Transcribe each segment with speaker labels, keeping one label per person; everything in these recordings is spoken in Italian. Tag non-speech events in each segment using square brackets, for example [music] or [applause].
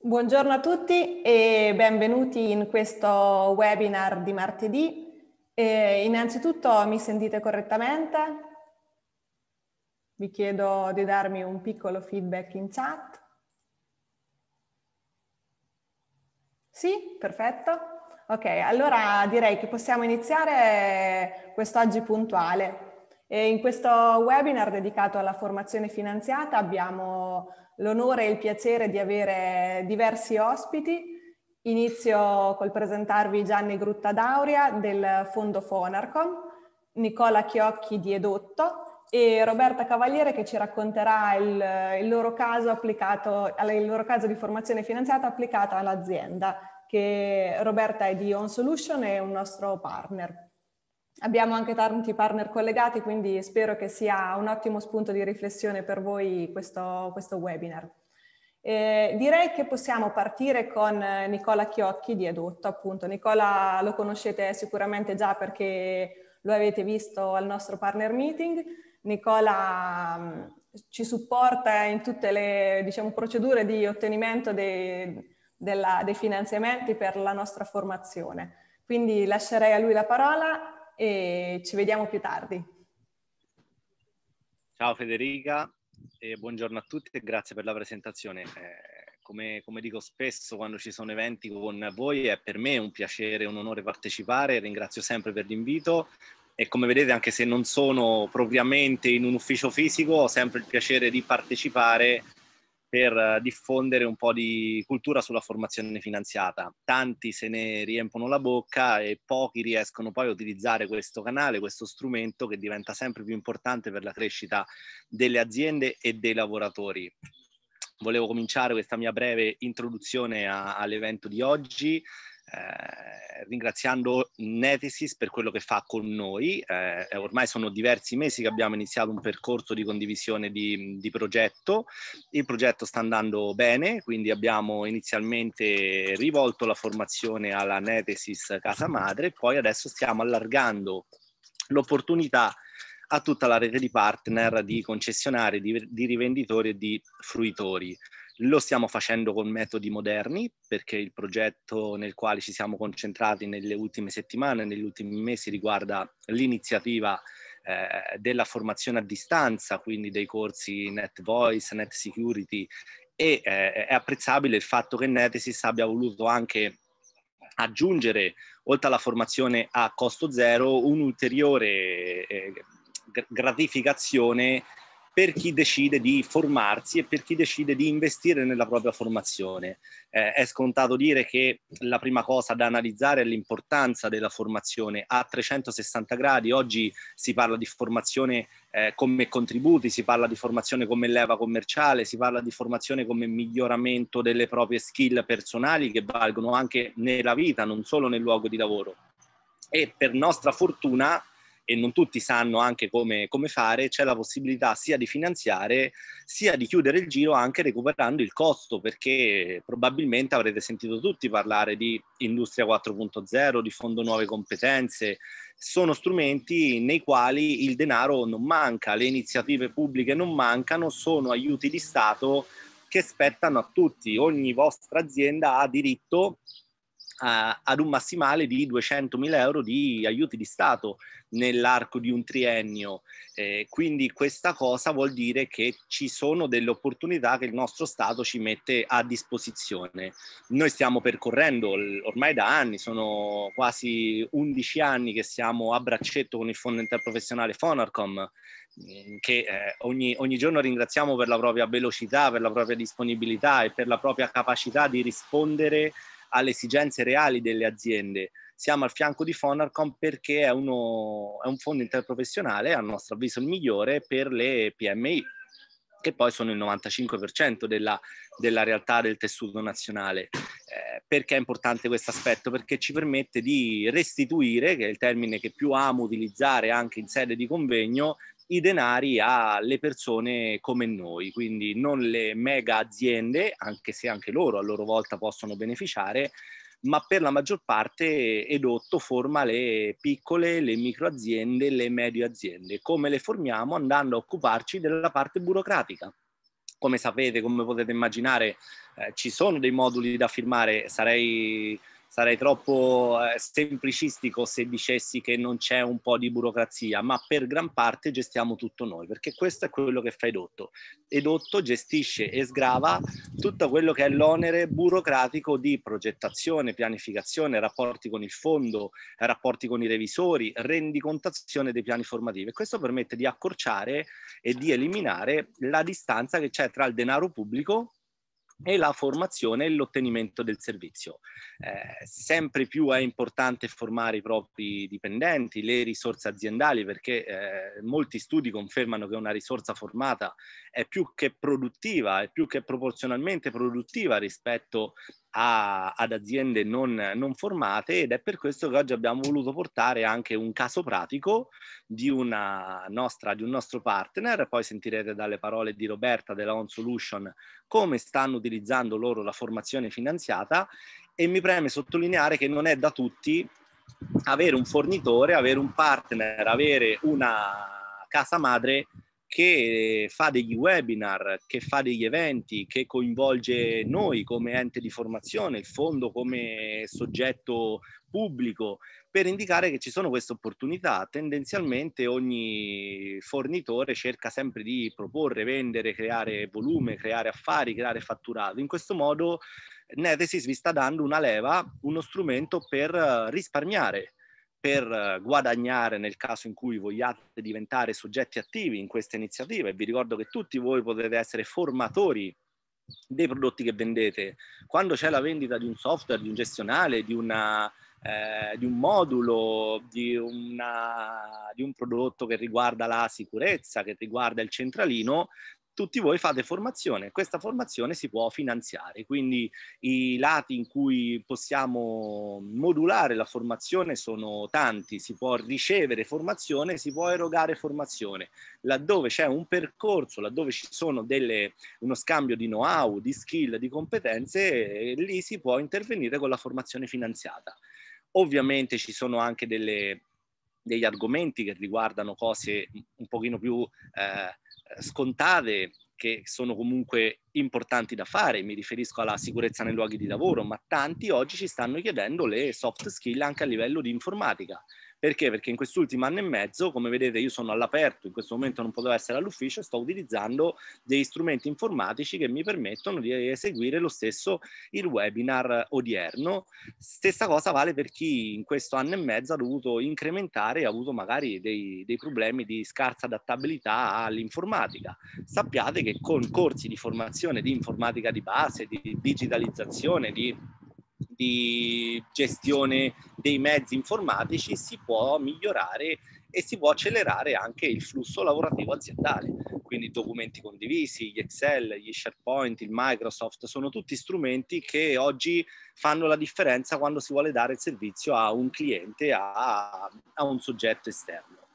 Speaker 1: Buongiorno a tutti e benvenuti in questo webinar di martedì. Eh, innanzitutto mi sentite correttamente? Vi chiedo di darmi un piccolo feedback in chat. Sì, perfetto. Ok, allora direi che possiamo iniziare quest'oggi puntuale. E in questo webinar dedicato alla formazione finanziata abbiamo l'onore e il piacere di avere diversi ospiti. Inizio col presentarvi Gianni Grutta d'Auria del Fondo Fonarcom, Nicola Chiocchi di Edotto e Roberta Cavaliere che ci racconterà il, il, loro, caso applicato, il loro caso di formazione finanziata applicata all'azienda, che Roberta è di On Solution e è un nostro partner. Abbiamo anche tanti partner collegati, quindi spero che sia un ottimo spunto di riflessione per voi questo, questo webinar. Eh, direi che possiamo partire con eh, Nicola Chiocchi di Adotto, appunto. Nicola lo conoscete sicuramente già perché lo avete visto al nostro partner meeting. Nicola mm, ci supporta in tutte le diciamo, procedure di ottenimento dei, della, dei finanziamenti per la nostra formazione. Quindi lascerei a lui la parola e ci vediamo più tardi.
Speaker 2: Ciao Federica, buongiorno a tutti e grazie per la presentazione. Eh, come, come, dico spesso quando ci sono eventi con voi è per me un piacere e un onore partecipare, ringrazio sempre per l'invito e come vedete anche se non sono propriamente in un ufficio fisico ho sempre il piacere di partecipare per eh, diffondere un po' di cultura sulla formazione finanziata. Tanti se ne riempiono la bocca e pochi riescono poi a utilizzare questo canale, questo strumento che diventa sempre più importante per la crescita delle aziende e dei lavoratori. Volevo cominciare questa mia breve introduzione a, all'evento di oggi eh, ringraziando Netesis per quello che fa con noi. Eh, ormai sono diversi mesi che abbiamo iniziato un percorso di condivisione di, di, progetto. Il progetto sta andando bene, quindi abbiamo inizialmente rivolto la formazione alla Netesis Casa Madre, poi adesso stiamo allargando l'opportunità a tutta la rete di partner, di concessionari, di, di rivenditori e di fruitori. Lo stiamo facendo con metodi moderni perché il progetto nel quale ci siamo concentrati nelle ultime settimane, negli ultimi mesi riguarda l'iniziativa eh, della formazione a distanza, quindi dei corsi Net Voice, Net Security e eh, è apprezzabile il fatto che Netesis abbia voluto anche aggiungere, oltre alla formazione a costo zero, un'ulteriore eh, gratificazione per chi decide di formarsi e per chi decide di investire nella propria formazione. Eh, è scontato dire che la prima cosa da analizzare è l'importanza della formazione a 360 gradi. Oggi si parla di formazione eh, come contributi, si parla di formazione come leva commerciale, si parla di formazione come miglioramento delle proprie skill personali che valgono anche nella vita, non solo nel luogo di lavoro. E per nostra fortuna e non tutti sanno anche come, come, fare, c'è la possibilità sia di finanziare sia di chiudere il giro anche recuperando il costo, perché probabilmente avrete sentito tutti parlare di Industria 4.0, di Fondo Nuove Competenze, sono strumenti nei quali il denaro non manca, le iniziative pubbliche non mancano, sono aiuti di Stato che spettano a tutti, ogni vostra azienda ha diritto a, ad un massimale di 200.000 euro di aiuti di Stato nell'arco di un triennio. Eh, quindi questa cosa vuol dire che ci sono delle opportunità che il nostro Stato ci mette a disposizione. Noi stiamo percorrendo ormai da anni, sono quasi 11 anni che siamo a braccetto con il fondo interprofessionale Fonarcom, mm, che eh, ogni, ogni, giorno ringraziamo per la propria velocità, per la propria disponibilità e per la propria capacità di rispondere alle esigenze reali delle aziende. Siamo al fianco di Fonarcom perché è, uno, è un fondo interprofessionale, a nostro avviso il migliore, per le PMI, che poi sono il 95% della, della realtà del tessuto nazionale. Eh, perché è importante questo aspetto? Perché ci permette di restituire, che è il termine che più amo utilizzare anche in sede di convegno, i denari alle persone come noi, quindi non le mega aziende, anche se anche loro a loro volta possono beneficiare, ma per la maggior parte Edotto forma le piccole, le micro aziende, le medie aziende. Come le formiamo? Andando a occuparci della parte burocratica. Come sapete, come potete immaginare, eh, ci sono dei moduli da firmare, sarei sarei troppo eh, semplicistico se dicessi che non c'è un po' di burocrazia, ma per gran parte gestiamo tutto noi, perché questo è quello che fa Edotto. Edotto gestisce e sgrava tutto quello che è l'onere burocratico di progettazione, pianificazione, rapporti con il fondo, rapporti con i revisori, rendicontazione dei piani formativi. questo permette di accorciare e di eliminare la distanza che c'è tra il denaro pubblico e la formazione e l'ottenimento del servizio. Eh, sempre più è importante formare i propri dipendenti, le risorse aziendali, perché eh, molti studi confermano che una risorsa formata è più che produttiva, è più che proporzionalmente produttiva rispetto a, ad aziende non, non, formate ed è per questo che oggi abbiamo voluto portare anche un caso pratico di, nostra, di un nostro partner, poi sentirete dalle parole di Roberta della On Solution come stanno utilizzando loro la formazione finanziata e mi preme sottolineare che non è da tutti avere un fornitore, avere un partner, avere una casa madre che fa degli webinar, che fa degli eventi, che coinvolge noi come ente di formazione, il fondo come soggetto pubblico, per indicare che ci sono queste opportunità. Tendenzialmente ogni fornitore cerca sempre di proporre, vendere, creare volume, creare affari, creare fatturato. In questo modo Netesis vi sta dando una leva, uno strumento per risparmiare per eh, guadagnare nel caso in cui vogliate diventare soggetti attivi in questa iniziativa e vi ricordo che tutti voi potete essere formatori dei prodotti che vendete. Quando c'è la vendita di un software, di un gestionale, di, una, eh, di un modulo, di, una, di, un prodotto che riguarda la sicurezza, che riguarda il centralino, tutti voi fate formazione, questa formazione si può finanziare, quindi i lati in cui possiamo modulare la formazione sono tanti, si può ricevere formazione, si può erogare formazione, laddove c'è un percorso, laddove ci sono delle, uno scambio di know-how, di skill, di competenze, lì si può intervenire con la formazione finanziata. Ovviamente ci sono anche delle, degli argomenti che riguardano cose un pochino più... Eh, scontate che sono comunque importanti da fare, mi riferisco alla sicurezza nei luoghi di lavoro, ma tanti oggi ci stanno chiedendo le soft skill anche a livello di informatica. Perché? Perché in quest'ultimo anno e mezzo, come vedete, io sono all'aperto, in questo momento non potevo essere all'ufficio, sto utilizzando degli strumenti informatici che mi permettono di eseguire lo stesso il webinar odierno. Stessa cosa vale per chi in questo anno e mezzo ha dovuto incrementare e ha avuto magari dei, dei problemi di scarsa adattabilità all'informatica. Sappiate che con corsi di formazione di informatica di base, di digitalizzazione, di di gestione dei mezzi informatici si può migliorare e si può accelerare anche il flusso lavorativo aziendale. Quindi documenti condivisi, gli Excel, gli SharePoint, il Microsoft, sono tutti strumenti che oggi fanno la differenza quando si vuole dare il servizio a un cliente, a, a un soggetto esterno.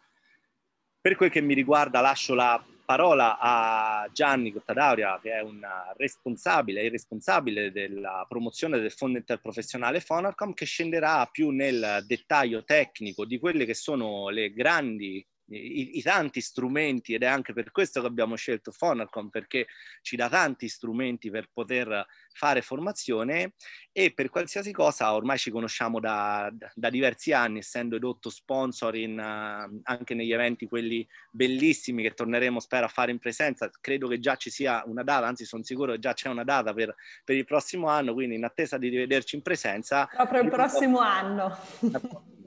Speaker 2: Per quel che mi riguarda lascio la parola a Gianni Cottadauria, che è un responsabile, e responsabile della promozione del fondo interprofessionale Fonarcom, che scenderà più nel dettaglio tecnico di quelle che sono le grandi i, i, tanti strumenti ed è anche per questo che abbiamo scelto Fonarcom perché ci dà tanti strumenti per poter fare formazione e per qualsiasi cosa ormai ci conosciamo da, da diversi anni, essendo edotto sponsor in, uh, anche negli eventi quelli bellissimi che torneremo spero a fare in presenza. Credo che già ci sia una data, anzi sono sicuro che già c'è una data per, per il prossimo anno, quindi in attesa di rivederci in presenza. Proprio il prossimo anno.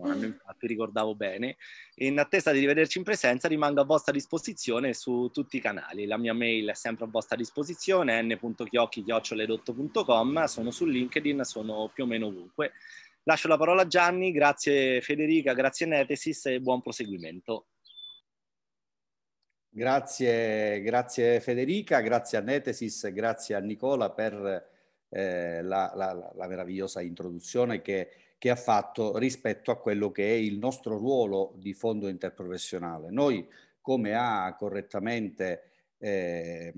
Speaker 2: anno, infatti ricordavo bene. In attesa di rivederci in presenza rimango a vostra disposizione su tutti i canali. La mia mail è sempre a vostra disposizione, n.chiocchi.chiocciole.com giornalisticielo.com, sono su LinkedIn, sono più o meno ovunque. Lascio la parola a Gianni, grazie Federica, grazie Netesis e buon proseguimento.
Speaker 3: Grazie, grazie Federica, grazie a Netesis, grazie a Nicola per eh, la, la, la, meravigliosa introduzione che, che, ha fatto rispetto a quello che è il nostro ruolo di fondo interprofessionale. Noi, come ha correttamente eh,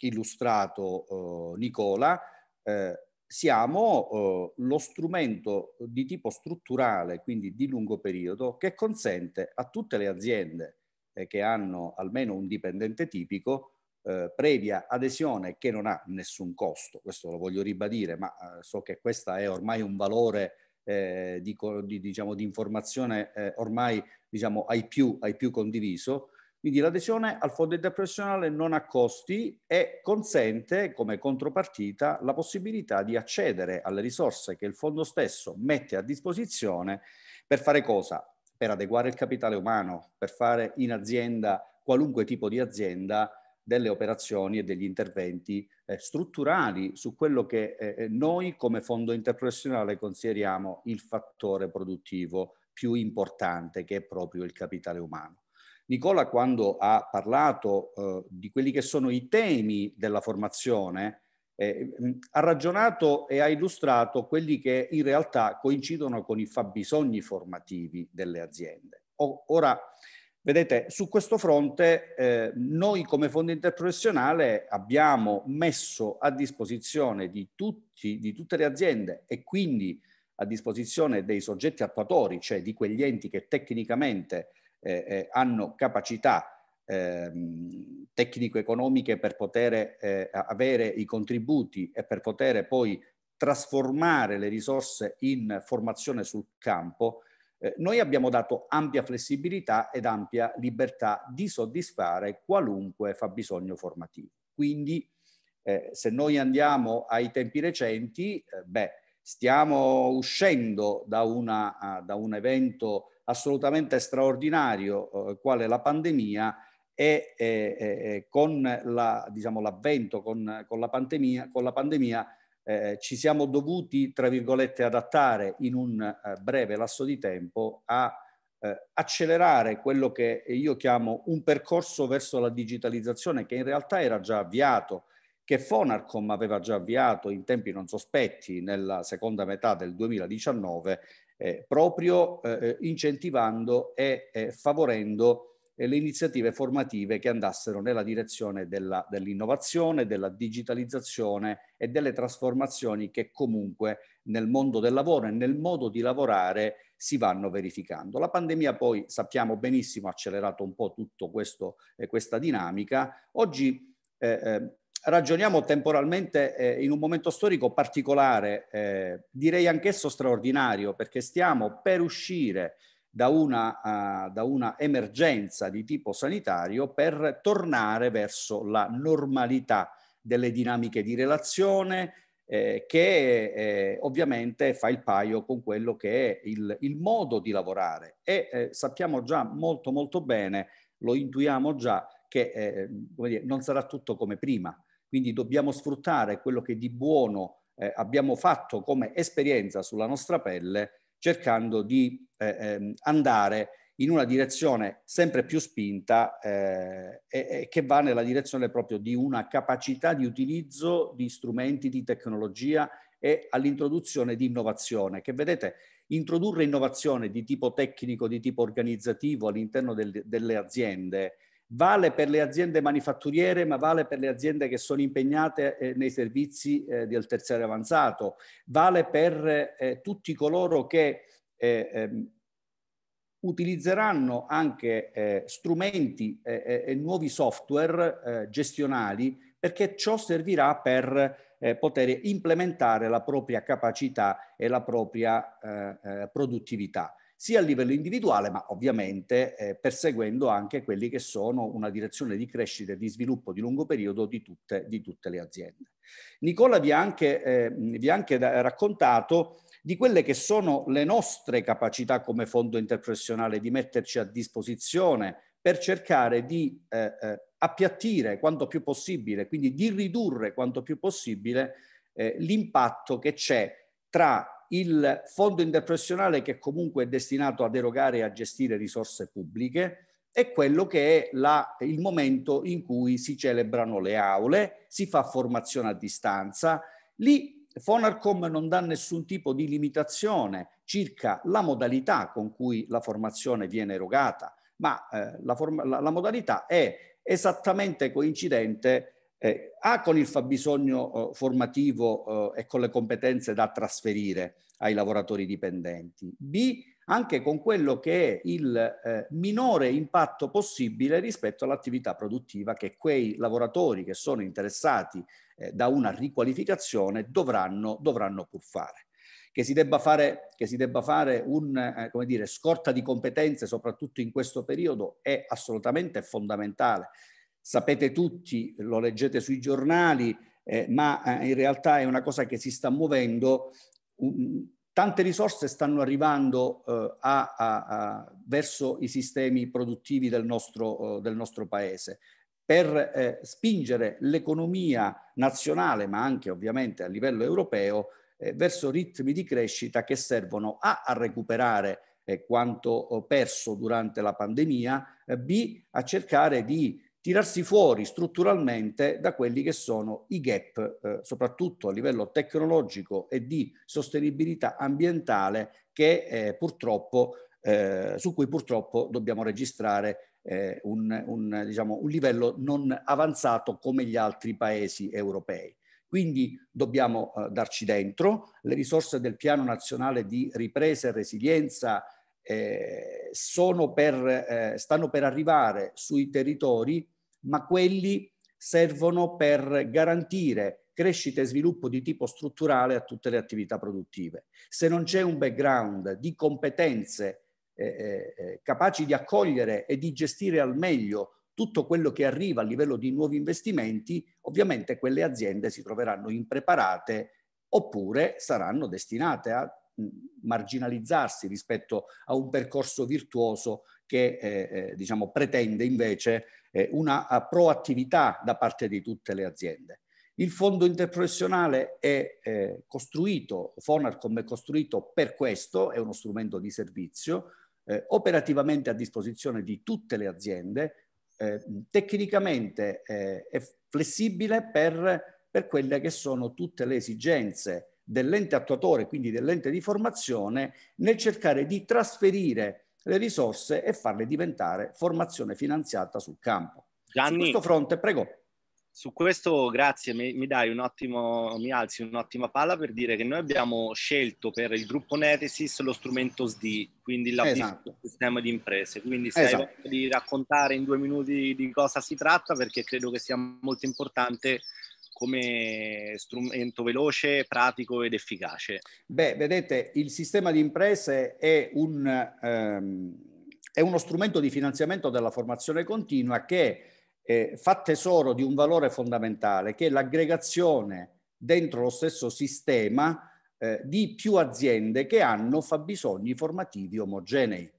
Speaker 3: illustrato eh, Nicola, eh, siamo eh, lo strumento di tipo strutturale, quindi di lungo periodo, che consente a tutte le aziende eh, che hanno almeno un dipendente tipico, eh, previa adesione che non ha nessun costo, questo lo voglio ribadire, ma eh, so che questo è ormai un valore eh, di, di, diciamo, di, informazione ormai diciamo, ai, più, ai più condiviso, quindi l'adesione al fondo interprofessionale non ha costi e consente come contropartita la possibilità di accedere alle risorse che il fondo stesso mette a disposizione per fare cosa? Per adeguare il capitale umano, per fare in azienda, qualunque tipo di azienda, delle operazioni e degli interventi eh, strutturali su quello che eh, eh noi come fondo interprofessionale consideriamo il fattore produttivo più importante che è proprio il capitale umano. Nicola quando ha parlato eh, di quelli che sono i temi della formazione, eh, mm, ha ragionato e ha illustrato quelli che in realtà coincidono con i fabbisogni formativi delle aziende. O, ora, vedete, su questo fronte eh, noi come Fondo Interprofessionale abbiamo messo a disposizione di, tutti, di tutte le aziende e quindi a disposizione dei soggetti attuatori, cioè di quegli enti che tecnicamente eh, eh, hanno capacità ehm, tecnico-economiche per poter eh, avere i contributi e per poter poi trasformare le risorse in formazione sul campo, eh, noi abbiamo dato ampia flessibilità ed ampia libertà di soddisfare qualunque fabbisogno formativo. Quindi eh, se noi andiamo ai tempi recenti, eh, beh, stiamo uscendo da, una, da un evento assolutamente straordinario, eh, quale la pandemia, e eh, eh, con la, diciamo, l'avvento, con, con, la pandemia, con la pandemia eh, ci siamo dovuti, tra virgolette, adattare in un eh, breve lasso di tempo a eh, accelerare quello che io chiamo un percorso verso la digitalizzazione che in realtà era già avviato, che Fonarcom aveva già avviato in tempi non sospetti nella seconda metà del 2019 eh, proprio eh, incentivando e eh, favorendo eh, le iniziative formative che andassero nella direzione della, dell'innovazione, della digitalizzazione e delle trasformazioni che comunque nel mondo del lavoro e nel modo di lavorare si vanno verificando. La pandemia poi sappiamo benissimo ha accelerato un po' tutta eh, questa dinamica. Oggi eh, eh ragioniamo temporalmente eh, in un momento storico particolare, eh, direi anch'esso straordinario, perché stiamo per uscire da una, uh, da una, emergenza di tipo sanitario per tornare verso la normalità delle dinamiche di relazione eh, che eh, ovviamente fa il paio con quello che è il, il modo di lavorare e eh, sappiamo già molto molto bene, lo intuiamo già, che eh, dire, non sarà tutto come prima quindi dobbiamo sfruttare quello che di buono eh, abbiamo fatto come esperienza sulla nostra pelle, cercando di eh, ehm, andare in una direzione sempre più spinta eh, e, e che va nella direzione proprio di una capacità di utilizzo di strumenti di tecnologia e all'introduzione di innovazione, che vedete introdurre innovazione di tipo tecnico, di tipo organizzativo all'interno del, delle aziende Vale per le aziende manifatturiere, ma vale per le aziende che sono impegnate eh, nei servizi eh, del terziario avanzato, vale per eh, tutti coloro che eh, ehm, utilizzeranno anche eh, strumenti eh, e nuovi software gestionali perché ciò servirà per eh, poter implementare la propria capacità e la propria eh, produttività sia a livello individuale, ma ovviamente eh, perseguendo anche quelli che sono una direzione di crescita e di sviluppo di lungo periodo di tutte, di tutte le aziende. Nicola vi ha anche, eh, vi ha anche raccontato di quelle che sono le nostre capacità come fondo interprofessionale di metterci a disposizione per cercare di eh, eh appiattire quanto più possibile, quindi di ridurre quanto più possibile eh, l'impatto che c'è tra il fondo interprofessionale che comunque è destinato a erogare e a gestire risorse pubbliche e quello che è la, il momento in cui si celebrano le aule, si fa formazione a distanza. Lì Fonarcom non dà nessun tipo di limitazione circa la modalità con cui la formazione viene erogata, ma eh, la, la, la modalità è esattamente coincidente eh, ha con il fabbisogno eh, formativo eh, e con le competenze da trasferire ai lavoratori dipendenti, B anche con quello che è il eh, minore impatto possibile rispetto all'attività produttiva che quei lavoratori che sono interessati eh, da una riqualificazione dovranno, dovranno pur fare. Che si debba fare, che si debba fare un, eh, come dire, scorta di competenze, soprattutto in questo periodo, è assolutamente fondamentale sapete tutti, lo leggete sui giornali, eh, ma eh, in realtà è una cosa che si sta muovendo. Um, tante risorse stanno arrivando eh, a, a, a, verso i sistemi produttivi del nostro, uh, del nostro paese per eh, spingere l'economia nazionale, ma anche ovviamente a livello europeo, eh, verso ritmi di crescita che servono a, a recuperare quanto perso durante la pandemia, B a cercare di tirarsi fuori strutturalmente da quelli che sono i gap, eh, soprattutto a livello tecnologico e di sostenibilità ambientale, che, eh, purtroppo, eh, su cui purtroppo dobbiamo registrare eh, un, un, diciamo, un livello non avanzato come gli altri paesi europei. Quindi dobbiamo eh, darci dentro, le risorse del piano nazionale di ripresa e resilienza eh, per, eh, stanno per arrivare sui territori, ma quelli servono per garantire crescita e sviluppo di tipo strutturale a tutte le attività produttive. Se non c'è un background di competenze eh, eh, eh capaci di accogliere e di gestire al meglio tutto quello che arriva a livello di nuovi investimenti, ovviamente quelle aziende si troveranno impreparate oppure saranno destinate a marginalizzarsi rispetto a un percorso virtuoso che eh, eh diciamo, pretende invece eh, una eh, proattività da parte di tutte le aziende. Il fondo interprofessionale è eh, costruito, Fonarcom è costruito per questo, è uno strumento di servizio, eh, operativamente a disposizione di tutte le aziende, eh, tecnicamente è flessibile per, per, quelle che sono tutte le esigenze dell'ente attuatore, quindi dell'ente di formazione, nel cercare di trasferire le risorse e farle diventare
Speaker 2: formazione finanziata sul campo.
Speaker 3: Gianni, Su questo fronte,
Speaker 2: prego. Su questo, grazie, mi, mi, dai un ottimo, mi alzi un'ottima palla per dire che noi abbiamo scelto per il gruppo Netesis lo strumento SD, quindi la esatto. sistema di imprese. Quindi se esatto. hai voglia di raccontare in due minuti di cosa si tratta, perché credo che sia molto importante come strumento veloce, pratico ed efficace?
Speaker 3: Beh, vedete, il sistema di imprese è, un, ehm, è uno strumento di finanziamento della formazione continua che eh, fa tesoro di un valore fondamentale, che è l'aggregazione dentro lo stesso sistema eh, di più aziende che hanno fabbisogni formativi omogenei.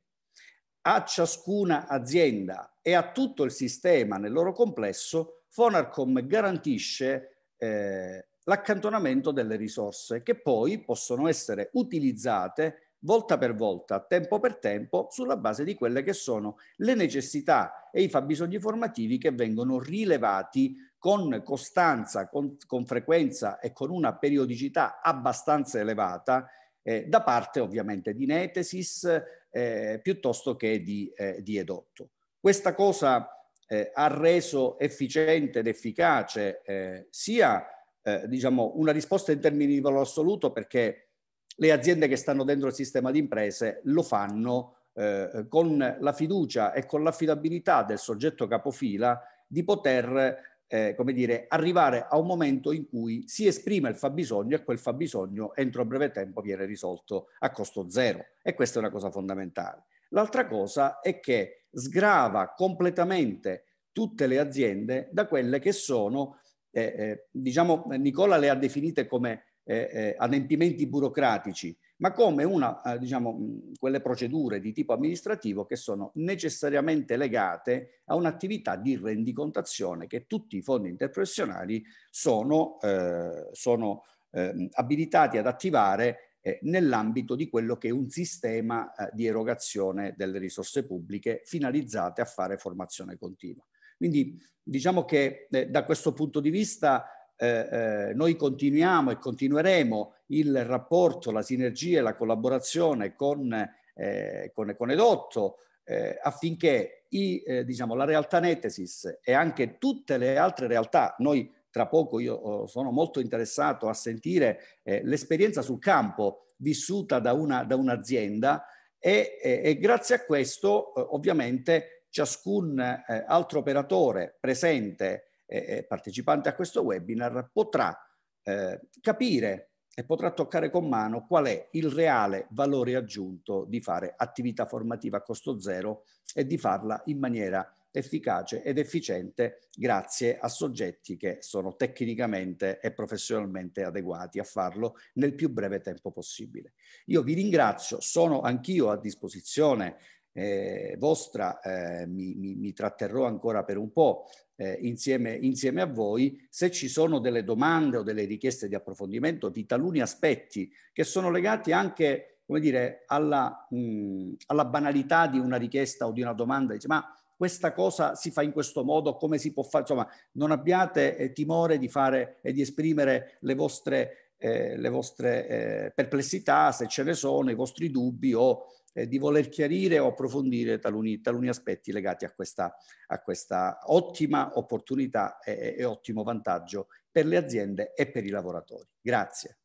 Speaker 3: A ciascuna azienda e a tutto il sistema nel loro complesso, Fonarcom garantisce eh, l'accantonamento delle risorse che poi possono essere utilizzate volta per volta, tempo per tempo, sulla base di quelle che sono le necessità e i fabbisogni formativi che vengono rilevati con costanza, con, con frequenza e con una periodicità abbastanza elevata eh, da parte ovviamente di Netesis eh, piuttosto che di, eh, di Edotto. Questa cosa eh, ha reso efficiente ed efficace eh, sia eh, diciamo, una risposta in termini di valore assoluto perché le aziende che stanno dentro il sistema di imprese lo fanno eh, con la fiducia e con l'affidabilità del soggetto capofila di poter eh, come dire, arrivare a un momento in cui si esprime il fabbisogno e quel fabbisogno entro breve tempo viene risolto a costo zero. E questa è una cosa fondamentale. L'altra cosa è che sgrava completamente tutte le aziende da quelle che sono, eh, eh, diciamo, Nicola le ha definite come eh, eh adempimenti burocratici, ma come una, eh, diciamo, quelle procedure di tipo amministrativo che sono necessariamente legate a un'attività di rendicontazione che tutti i fondi interprofessionali sono, eh, sono abilitati ad attivare eh, nell'ambito di quello che è un sistema eh, di erogazione delle risorse pubbliche finalizzate a fare formazione continua. Quindi diciamo che eh, da questo punto di vista eh, eh noi continuiamo e continueremo il rapporto, la sinergia e la collaborazione con, eh, con, con Edotto eh, affinché i, eh, diciamo, la realtà Netesis e anche tutte le altre realtà, noi tra poco io oh, sono molto interessato a sentire eh, l'esperienza sul campo vissuta da, una, da un'azienda e, e, e, grazie a questo eh, ovviamente ciascun eh, altro operatore presente e eh, eh, partecipante a questo webinar potrà eh, capire e potrà toccare con mano qual è il reale valore aggiunto di fare attività formativa a costo zero e di farla in maniera efficace ed efficiente grazie a soggetti che sono tecnicamente e professionalmente adeguati a farlo nel più breve tempo possibile. Io vi ringrazio, sono anch'io a disposizione eh, vostra, eh, mi, mi, mi, tratterrò ancora per un po' eh, insieme, insieme a voi, se ci sono delle domande o delle richieste di approfondimento di taluni aspetti che sono legati anche come dire, alla, mh, mm, alla banalità di una richiesta o di una domanda, dice, ma questa cosa si fa in questo modo, come si può fare, insomma non abbiate eh, timore di fare e di esprimere le vostre, eh, le vostre eh, perplessità, se ce ne sono, i vostri dubbi o eh, di voler chiarire o approfondire taluni, taluni aspetti legati a questa, a questa ottima opportunità e, e ottimo vantaggio per le aziende e per i lavoratori. Grazie.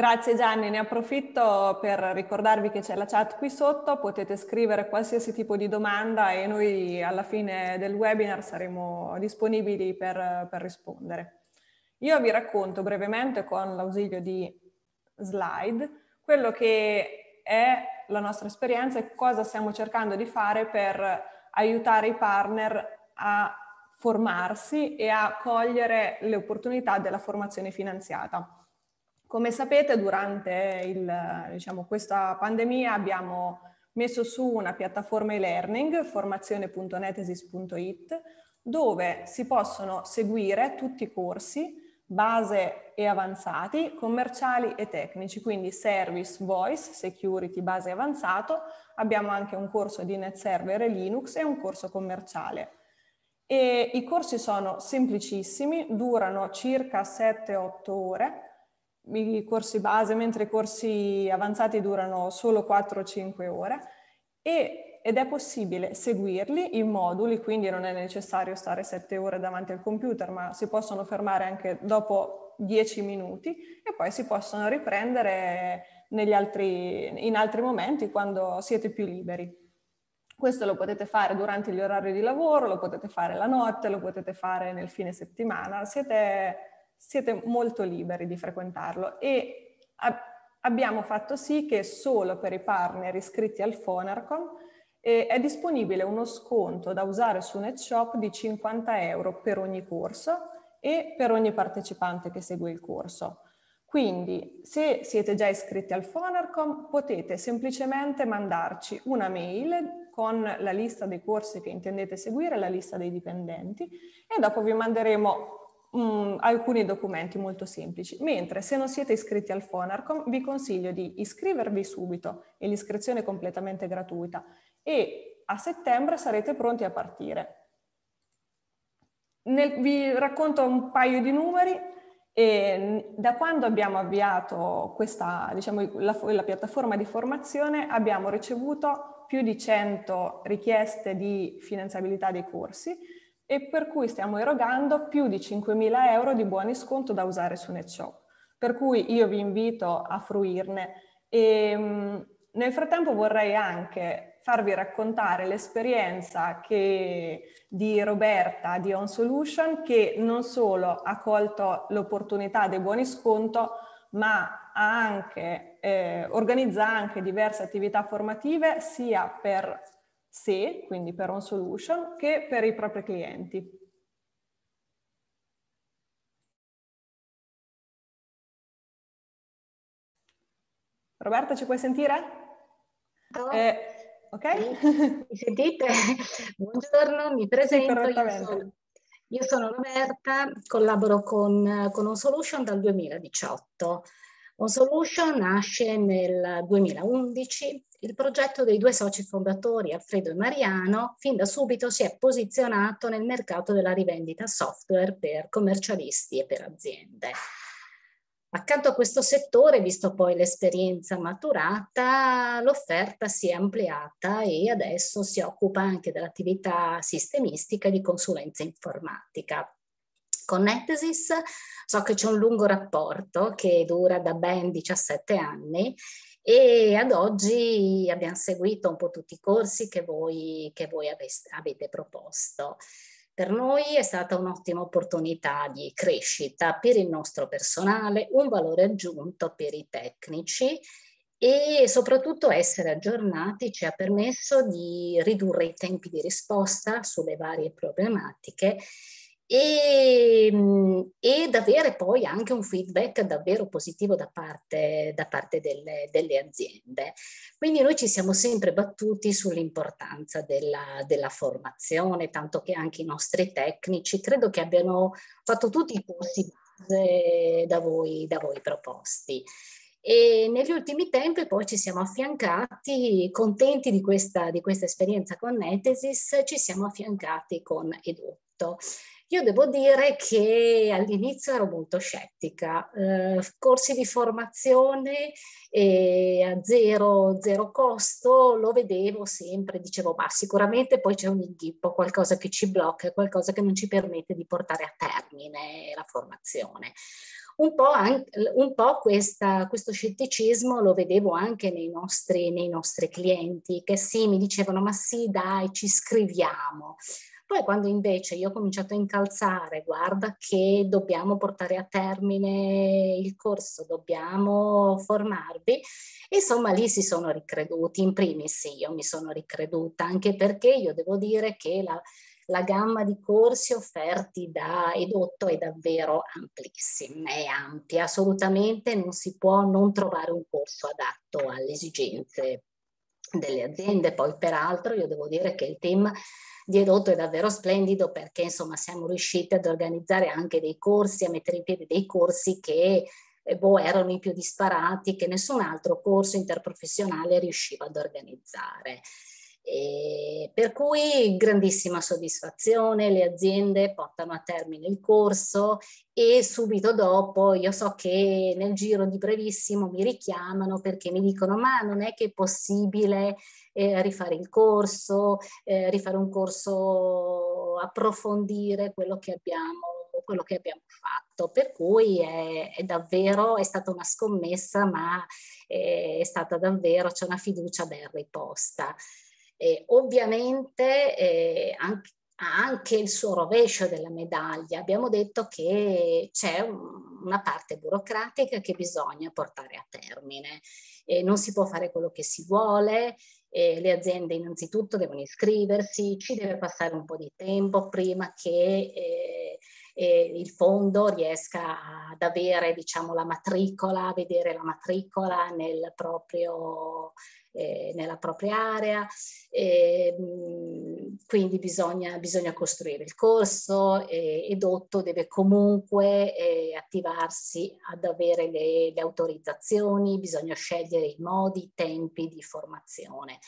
Speaker 1: Grazie Gianni, ne approfitto per ricordarvi che c'è la chat qui sotto, potete scrivere qualsiasi tipo di domanda e noi alla fine del webinar saremo disponibili per, per rispondere. Io vi racconto brevemente con l'ausilio di slide quello che è la nostra esperienza e cosa stiamo cercando di fare per aiutare i partner a formarsi e a cogliere le opportunità della formazione finanziata. Come sapete, durante il, diciamo, questa pandemia abbiamo messo su una piattaforma e-learning, formazione.netesis.it, dove si possono seguire tutti i corsi, base e avanzati, commerciali e tecnici, quindi service, voice, security, base e avanzato. Abbiamo anche un corso di net server e Linux e un corso commerciale. E I corsi sono semplicissimi, durano circa 7-8 ore i corsi base, mentre i corsi avanzati durano solo 4-5 ore e, ed è possibile seguirli in moduli, quindi non è necessario stare 7 ore davanti al computer, ma si possono fermare anche dopo 10 minuti e poi si possono riprendere altri, in altri momenti quando siete più liberi. Questo lo potete fare durante gli orari di lavoro, lo potete fare la notte, lo potete fare nel fine settimana, siete siete molto liberi di frequentarlo e a- abbiamo fatto sì che solo per i partner iscritti al Fonarcom eh, è disponibile uno sconto da usare su NetShop di 50 euro per ogni corso e per ogni partecipante che segue il corso. Quindi, se siete già iscritti al Fonarcom, potete semplicemente mandarci una mail con la lista dei corsi che intendete seguire, la lista dei dipendenti e dopo vi manderemo mh, mm, alcuni documenti molto semplici, mentre se non siete iscritti al Fonarcom vi consiglio di iscrivervi subito e l'iscrizione è completamente gratuita e a settembre sarete pronti a partire. Nel, vi racconto un paio di numeri. E da quando abbiamo avviato questa, diciamo, la, la, piattaforma di formazione abbiamo ricevuto più di 100 richieste di finanziabilità dei corsi e per cui stiamo erogando più di 5.000 euro di buoni sconto da usare su NetShop. Per cui io vi invito a fruirne. E, ehm, nel frattempo vorrei anche farvi raccontare l'esperienza che, di Roberta di On Solution che non solo ha colto l'opportunità dei buoni sconto, ma anche, eh, organizza anche diverse attività formative sia per se, quindi per on solution, che per i propri clienti.
Speaker 4: Roberta, ci puoi sentire? Oh. Eh, ok? mi sentite? [laughs] Buongiorno, mi presento. Sì, io, sono, io sono Roberta, collaboro con, con On Solution dal 2018. On Solution nasce nel 2011, il progetto dei due soci fondatori Alfredo e Mariano fin da subito si è posizionato nel mercato della rivendita software per commercialisti e per aziende. Accanto a questo settore, visto poi l'esperienza maturata, l'offerta si è ampliata e adesso si occupa anche dell'attività sistemistica e di consulenza informatica, con Netesis so che c'è un lungo rapporto che dura da ben 17 anni e ad oggi abbiamo seguito un po' tutti i corsi che voi, che voi avete proposto. Per noi è stata un'ottima opportunità di crescita per il nostro personale, un valore aggiunto per i tecnici e soprattutto essere aggiornati ci ha permesso di ridurre i tempi di risposta sulle varie problematiche e, mm, ed avere poi anche un feedback davvero positivo da parte, da parte delle, delle, aziende. Quindi noi ci siamo sempre battuti sull'importanza della, della, formazione, tanto che anche i nostri tecnici credo che abbiano fatto tutti i corsi da voi, da voi proposti. E negli ultimi tempi poi ci siamo affiancati, contenti di questa, di questa esperienza con Netesis, ci siamo affiancati con Edotto. Io devo dire che all'inizio ero molto scettica, eh, corsi di formazione eh, a zero, zero, costo lo vedevo sempre, dicevo ma sicuramente poi c'è un inghippo, qualcosa che ci blocca, qualcosa che non ci permette di portare a termine la formazione. Un po', anche, un po questa, questo scetticismo lo vedevo anche nei nostri, nei nostri clienti che sì, mi dicevano ma sì dai, ci scriviamo. Poi quando invece io ho cominciato a incalzare, guarda che dobbiamo portare a termine il corso, dobbiamo formarvi, insomma lì si sono ricreduti, in primis io mi sono ricreduta, anche perché io devo dire che la, la gamma di corsi offerti da Edotto è davvero amplissima, è ampia, assolutamente non si può non trovare un corso adatto alle esigenze delle aziende. Poi peraltro io devo dire che il tema Diedotto è davvero splendido perché insomma siamo riusciti ad organizzare anche dei corsi, a mettere in piedi dei corsi che eh, boh, erano i più disparati che nessun altro corso interprofessionale riusciva ad organizzare. E ehm, per cui grandissima soddisfazione, le aziende portano a termine il corso e subito dopo io so che nel giro di brevissimo mi richiamano perché mi dicono ma non è che è possibile eh, rifare il corso, eh, rifare un corso, approfondire quello che abbiamo quello che abbiamo fatto. Per cui è, è, davvero, è stata una scommessa, ma eh, è stata davvero, c'è una fiducia ben riposta. Eh, ovviamente eh, anche, ha anche il suo rovescio della medaglia. Abbiamo detto che c'è una parte burocratica che bisogna portare a termine. Eh, non si può fare quello che si vuole, eh, le aziende innanzitutto devono iscriversi, ci deve passare un po' di tempo prima che... Eh, eh, il fondo riesca ad avere diciamo, la matricola, a vedere la matricola nel proprio, eh, nella propria area. E, ehm, quindi bisogna, bisogna, costruire il corso e, e Dotto deve comunque eh, attivarsi ad avere le, le autorizzazioni, bisogna scegliere i modi, i tempi di formazione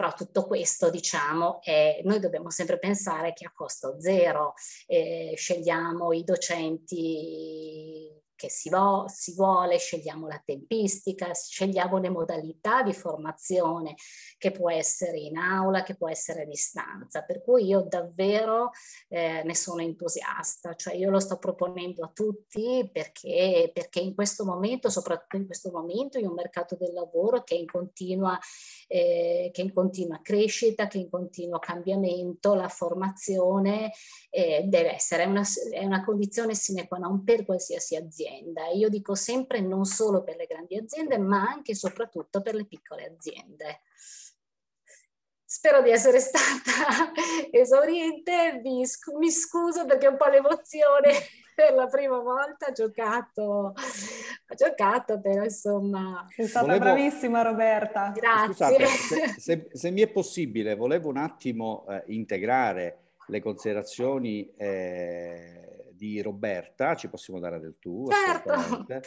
Speaker 4: però tutto questo diciamo è, noi dobbiamo sempre pensare che a costo zero eh, scegliamo i docenti che si, vo- si vuole, scegliamo la tempistica, scegliamo le modalità di formazione che può essere in aula, che può essere a distanza, per cui io davvero eh, ne sono entusiasta, cioè io lo sto proponendo a tutti perché, perché in questo momento, soprattutto in questo momento, in un mercato del lavoro che è in continua, eh, che è in continua crescita, che è in continuo cambiamento, la formazione eh, deve essere una, una condizione sine qua non per qualsiasi azienda azienda. Io dico sempre non solo per le grandi aziende, ma anche e soprattutto per le piccole aziende. Spero di essere [laughs] stata esauriente, mi, sc- mi scuso perché un po' l'emozione [laughs] per la prima volta ha giocato, ha giocato però insomma... Sei stata volevo... bravissima Roberta. Grazie.
Speaker 1: Scusate, se,
Speaker 3: [laughs] se, se, mi è possibile, volevo un attimo eh, integrare le considerazioni eh, di Roberta, ci possiamo dare del tu, certo.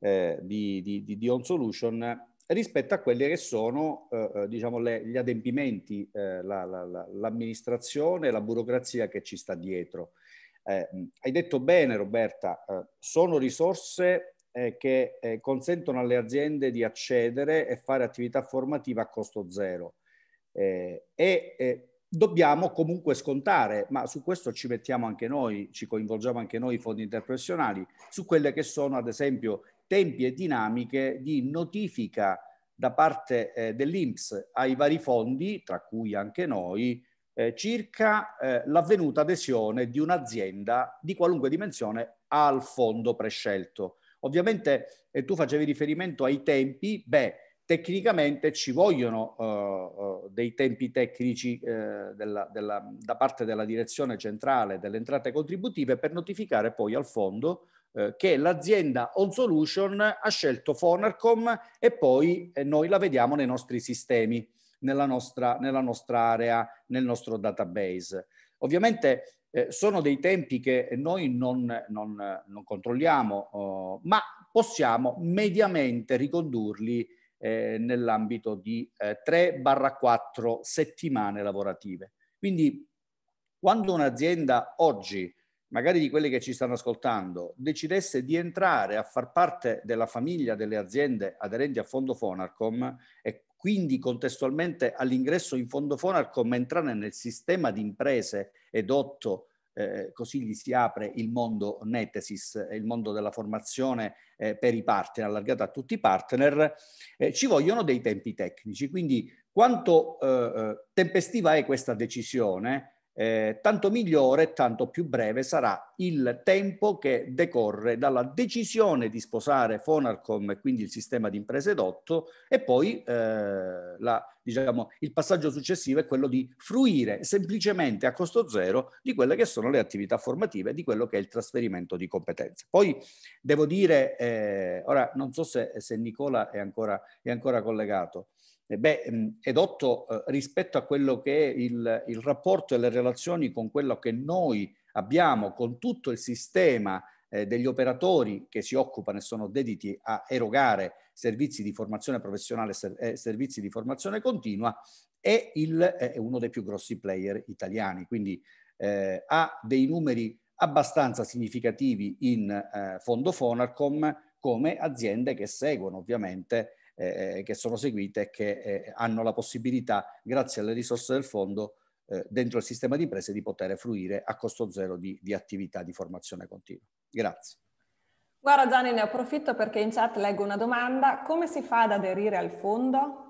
Speaker 3: eh, di, di, di, di On Solution, rispetto a quelli che sono eh, eh, diciamo le, gli adempimenti, eh, la, la, la, l'amministrazione, la burocrazia che ci sta dietro. Eh, hai detto bene Roberta, eh, sono risorse eh, che consentono alle aziende di accedere e fare attività formativa a costo zero. e dobbiamo comunque scontare, ma su questo ci mettiamo anche noi, ci coinvolgiamo anche noi i fondi interprofessionali, su quelle che sono ad esempio tempi e dinamiche di notifica da parte eh, dell'Inps ai vari fondi, tra cui anche noi, eh, circa eh, l'avvenuta adesione di un'azienda di qualunque dimensione al fondo prescelto. Ovviamente eh, tu facevi riferimento ai tempi, beh, tecnicamente ci vogliono uh, dei tempi tecnici uh, della, della, da parte della direzione centrale delle entrate contributive per notificare poi al fondo che l'azienda On Solution ha scelto Fonarcom e poi noi la vediamo nei nostri sistemi, nella nostra, nella nostra area, nel nostro database. Ovviamente eh, sono dei tempi che noi non, non, non controlliamo, oh, ma possiamo mediamente ricondurli eh, nell'ambito di eh, 3-4 settimane lavorative. Quindi quando un'azienda oggi, magari di quelle che ci stanno ascoltando, decidesse di entrare a far parte della famiglia delle aziende aderenti a Fondo Fonarcom e quindi contestualmente all'ingresso in Fondo Fonarcom entrare nel sistema di imprese edotto, eh, così gli si apre il mondo Netesis, il mondo della formazione eh, per i partner, allargata a tutti i partner, eh, ci vogliono dei tempi tecnici. Quindi quanto eh, eh, tempestiva è questa decisione? eh, tanto migliore e tanto più breve sarà il tempo che decorre dalla decisione di sposare Fonarcom e quindi il sistema di imprese dotto e poi eh, la, diciamo, il passaggio successivo è quello di fruire semplicemente a costo zero di quelle che sono le attività formative, di quello che è il trasferimento di competenze. Poi devo dire, eh, ora non so se, se Nicola è ancora, è ancora collegato, eh beh, è dotto eh, rispetto a quello che è il, il rapporto e le relazioni con quello che noi abbiamo, con tutto il sistema eh, degli operatori che si occupano e sono dediti a erogare servizi di formazione professionale e eh, servizi di formazione continua, è, il, è, uno dei più grossi player italiani, quindi eh, ha dei numeri abbastanza significativi in eh, fondo Fonarcom come aziende che seguono ovviamente eh, che sono seguite e che eh, hanno la possibilità, grazie alle risorse del fondo, eh, dentro il sistema di imprese di poter fruire a costo zero di, di attività di formazione continua. Grazie.
Speaker 1: Guarda Gianni, ne approfitto perché in chat leggo una domanda. Come si fa ad aderire al fondo?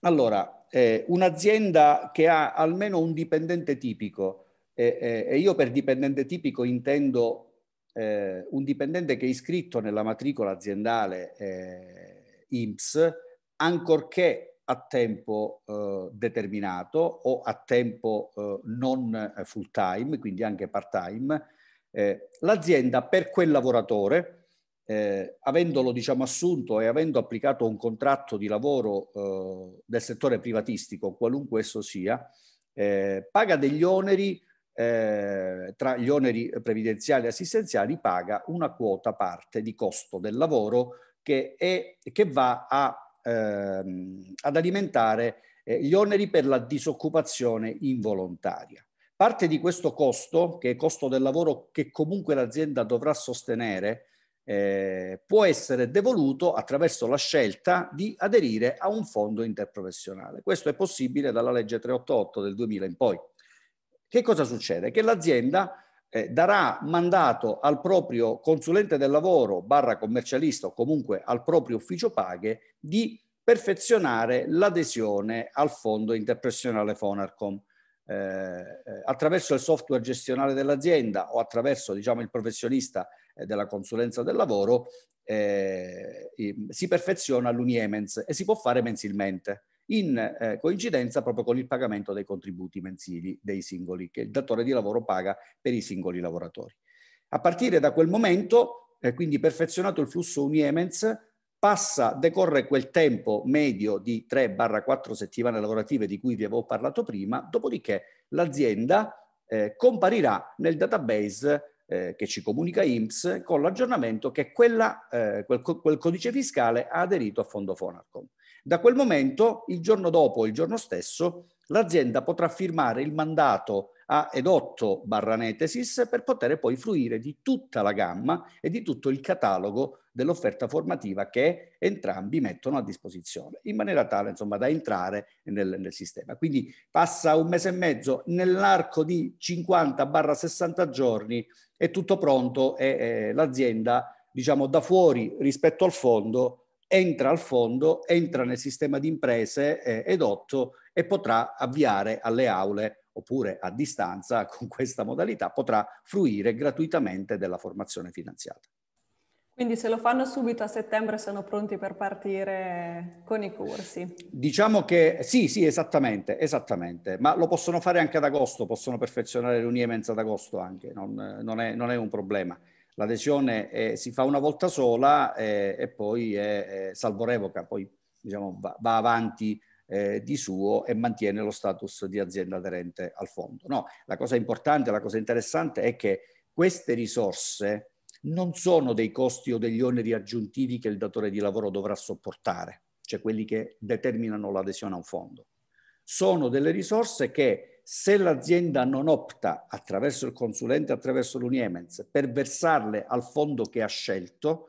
Speaker 3: Allora, eh, un'azienda che ha almeno un dipendente tipico, e eh, eh, io per dipendente tipico intendo eh, un dipendente che è iscritto nella matricola aziendale eh, INPS, ancorché a tempo eh, determinato o a tempo eh, non eh, full time, quindi anche part time, eh, l'azienda per quel lavoratore, eh, avendolo diciamo, assunto e avendo applicato un contratto di lavoro eh, del settore privatistico, qualunque esso sia, paga degli oneri eh, tra gli oneri previdenziali e assistenziali paga una quota parte di costo del lavoro che, è, che va a, ehm, ad alimentare eh, gli oneri per la disoccupazione involontaria. Parte di questo costo, che è costo del lavoro che comunque l'azienda dovrà sostenere, eh, può essere devoluto attraverso la scelta di aderire a un fondo interprofessionale. Questo è possibile dalla legge 388 del 2000 in poi. Che cosa succede? Che l'azienda eh, darà mandato al proprio consulente del lavoro, barra commercialista o comunque al proprio ufficio paghe, di perfezionare l'adesione al fondo interprofessionale Fonarcom eh, eh attraverso il software gestionale dell'azienda o attraverso diciamo, il professionista eh, della consulenza del lavoro eh, si perfeziona l'Uniemens e si può fare mensilmente in eh, coincidenza proprio con il pagamento dei contributi mensili dei singoli che il datore di lavoro paga per i singoli lavoratori. A partire da quel momento, eh, quindi perfezionato il flusso Uniemens, passa, decorre quel tempo medio di 3-4 settimane lavorative di cui vi avevo parlato prima, dopodiché l'azienda eh, comparirà nel database eh, che ci comunica IMSS con l'aggiornamento che quella, eh, quel, quel, codice fiscale ha aderito a Fondo Fonarcom. Da quel momento, il giorno dopo, il giorno stesso, l'azienda potrà firmare il mandato a edotto barra Netesis per poter poi fruire di tutta la gamma e di tutto il catalogo dell'offerta formativa che entrambi mettono a disposizione, in maniera tale insomma, da entrare nel, nel sistema. Quindi passa un mese e mezzo nell'arco di 50-60 giorni, è tutto pronto e eh, l'azienda diciamo da fuori rispetto al fondo entra al fondo, entra nel sistema di imprese eh, ed otto e potrà avviare alle aule oppure a distanza [laughs] con questa modalità potrà fruire gratuitamente della formazione finanziata.
Speaker 1: Quindi se lo fanno subito a settembre sono pronti per partire con i
Speaker 3: corsi. Diciamo che sì, sì, esattamente, esattamente, ma lo possono fare anche ad agosto, possono perfezionare l'uniemenza ad agosto anche, non, non, è, non è un problema l'adesione è, eh, si fa una volta sola e, eh, e poi è, è revoca, poi diciamo, va, va, avanti eh, di suo e mantiene lo status di azienda aderente al fondo. No, la cosa importante, la cosa interessante è che queste risorse non sono dei costi o degli oneri aggiuntivi che il datore di lavoro dovrà sopportare, cioè quelli che determinano l'adesione a un fondo. Sono delle risorse che se l'azienda non opta attraverso il consulente, attraverso l'Uniemens, per versarle al fondo che ha scelto,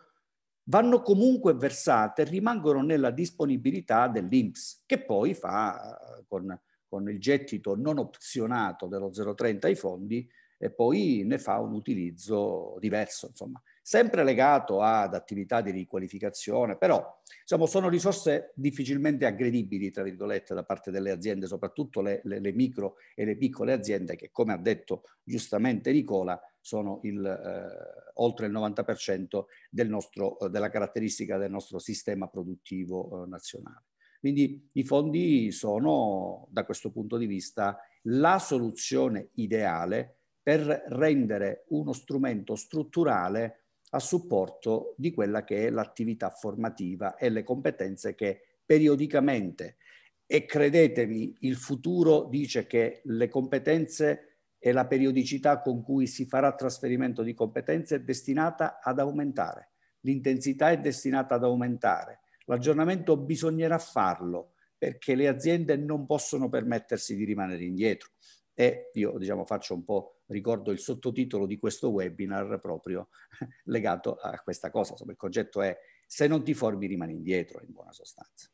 Speaker 3: vanno comunque versate, rimangono nella disponibilità dell'INPS, che poi fa eh, con, con il gettito non opzionato dello 030 ai fondi, e poi ne fa un utilizzo diverso, insomma, sempre legato ad attività di riqualificazione, però insomma, sono risorse difficilmente aggredibili, tra virgolette, da parte delle aziende, soprattutto le, le, le micro e le piccole aziende che, come ha detto giustamente Nicola, sono il, eh, oltre il 90% del nostro, eh, della caratteristica del nostro sistema produttivo eh, nazionale. Quindi i fondi sono, da questo punto di vista, la soluzione ideale per rendere uno strumento strutturale a supporto di quella che è l'attività formativa e le competenze che periodicamente e credetemi il futuro dice che le competenze e la periodicità con cui si farà trasferimento di competenze è destinata ad aumentare, l'intensità è destinata ad aumentare, l'aggiornamento bisognerà farlo perché le aziende non possono permettersi di rimanere indietro e io diciamo faccio un po' ricordo il sottotitolo di questo webinar proprio [laughs] legato a questa cosa. Insomma, il concetto è se non ti formi rimani indietro in buona sostanza.